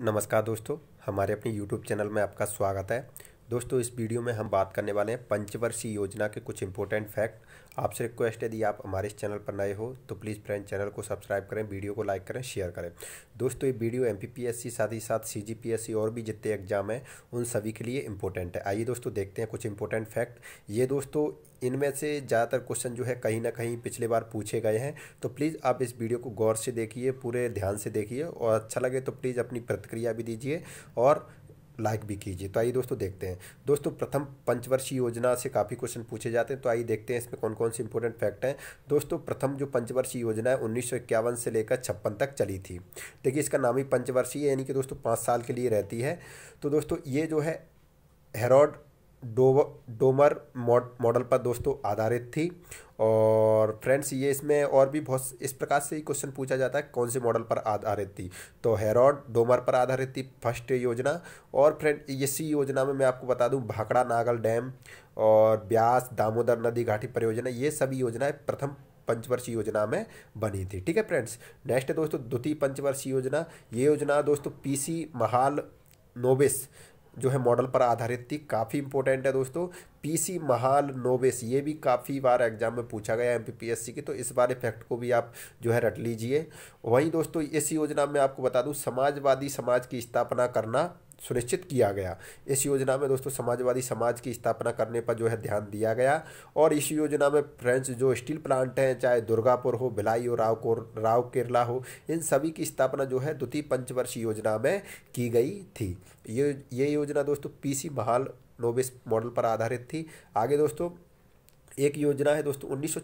नमस्कार दोस्तों हमारे अपने YouTube चैनल में आपका स्वागत है दोस्तों इस वीडियो में हम बात करने वाले हैं पंचवर्षीय योजना के कुछ इंपॉर्टेंट फैक्ट आपसे रिक्वेस्ट है यदि आप हमारे इस चैनल पर नए हो तो प्लीज़ फ्रेंड चैनल को सब्सक्राइब करें वीडियो को लाइक करें शेयर करें दोस्तों ये वीडियो एम साथ ही साथ सी और भी जितने एग्जाम हैं उन सभी के लिए इंपॉर्टेंट है आइए दोस्तों देखते हैं कुछ इंपॉर्टेंट फैक्ट ये दोस्तों इनमें से ज़्यादातर क्वेश्चन जो है कहीं ना कहीं पिछले बार पूछे गए हैं तो प्लीज़ आप इस वीडियो को गौर से देखिए पूरे ध्यान से देखिए और अच्छा लगे तो प्लीज़ अपनी प्रतिक्रिया भी दीजिए और लाइक भी कीजिए तो आइए दोस्तों देखते हैं दोस्तों प्रथम पंचवर्षीय योजना से काफ़ी क्वेश्चन पूछे जाते हैं तो आइए देखते हैं इसमें कौन कौन से इंपॉर्टेंट फैक्ट हैं दोस्तों प्रथम जो पंचवर्षीय योजना है उन्नीस से लेकर छप्पन तक चली थी देखिए इसका नाम ही पंचवर्षीय यानी कि दोस्तों पाँच साल के लिए रहती है तो दोस्तों ये जो है हेरोड डोमर मॉडल पर दोस्तों आधारित थी और फ्रेंड्स ये इसमें और भी बहुत इस प्रकार से ही क्वेश्चन पूछा जाता है कौन से मॉडल पर आधारित थी तो हेरोड डोमर पर आधारित थी फर्स्ट योजना और फ्रेंड इसी योजना में मैं आपको बता दूं भाखड़ा नागल डैम और ब्यास दामोदर नदी घाटी परियोजना ये सभी योजनाएं प्रथम पंचवर्षीय योजना में बनी थी ठीक है फ्रेंड्स नेक्स्ट दोस्तों द्वितीय पंचवर्षीय योजना ये योजना दोस्तों पी महाल नोबिस जो है मॉडल पर आधारित थी काफ़ी इंपॉर्टेंट है दोस्तों पीसी महाल नोवेस ये भी काफ़ी बार एग्जाम में पूछा गया एम पी की तो इस बार इफेक्ट को भी आप जो है रट लीजिए वहीं दोस्तों इस योजना में आपको बता दूँ समाजवादी समाज की स्थापना करना सुनिश्चित किया गया इस योजना में दोस्तों समाजवादी समाज की स्थापना करने पर जो है ध्यान दिया गया और इस योजना में फ्रेंच जो स्टील प्लांट हैं चाहे दुर्गापुर हो भिलाई हो राव को राव केरला हो इन सभी की स्थापना जो है द्वितीय पंचवर्षीय योजना में की गई थी ये ये योजना दोस्तों पीसी महाल नोबिस मॉडल पर आधारित थी आगे दोस्तों एक योजना है दोस्तों उन्नीस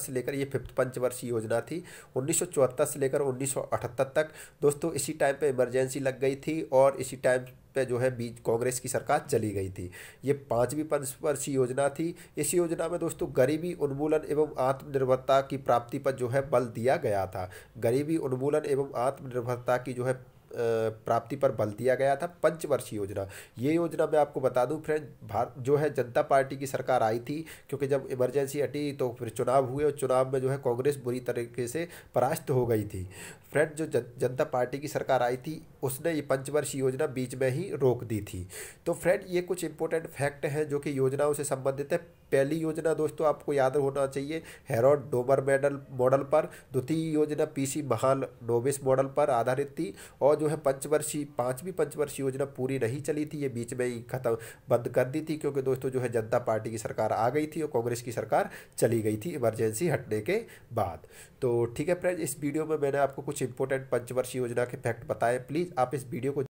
से लेकर ये फिफ्थ पंचवर्षीय योजना थी उन्नीस से लेकर उन्नीस तक दोस्तों इसी टाइम पे इमरजेंसी लग गई थी और इसी टाइम पे जो है बीच कांग्रेस की सरकार चली गई थी ये पाँचवीं पंचवर्षीय योजना थी इस योजना में दोस्तों गरीबी उन्मूलन एवं आत्मनिर्भरता की प्राप्ति पर जो है बल दिया गया था गरीबी उन्मूलन एवं आत्मनिर्भरता की जो है प्राप्ति पर बल दिया गया था पंचवर्षीय योजना ये योजना मैं आपको बता दूं फ्रेंड भारत जो है जनता पार्टी की सरकार आई थी क्योंकि जब इमरजेंसी हटी तो फिर चुनाव हुए और चुनाव में जो है कांग्रेस बुरी तरीके से परास्त हो गई थी फ्रेंड जो जनता पार्टी की सरकार आई थी उसने ये पंचवर्षीय योजना बीच में ही रोक दी थी तो फ्रेंड ये कुछ इंपॉर्टेंट फैक्ट हैं जो कि योजनाओं से संबंधित है पहली योजना दोस्तों आपको याद होना चाहिए हेरोड डोबर मेडल मॉडल पर द्वितीय योजना पीसी महाल नोविस मॉडल पर आधारित थी और जो है पंचवर्षीय पाँचवीं पंचवर्षीय योजना पूरी नहीं चली थी ये बीच में ही खत्म बंद कर दी थी क्योंकि दोस्तों जो है जनता पार्टी की सरकार आ गई थी और कांग्रेस की सरकार चली गई थी इमरजेंसी हटने के बाद तो ठीक है फ्रेंड इस वीडियो में मैंने आपको कुछ इंपॉर्टेंट पंचवर्षीय योजना के फैक्ट बताए प्लीज़ आप इस वीडियो को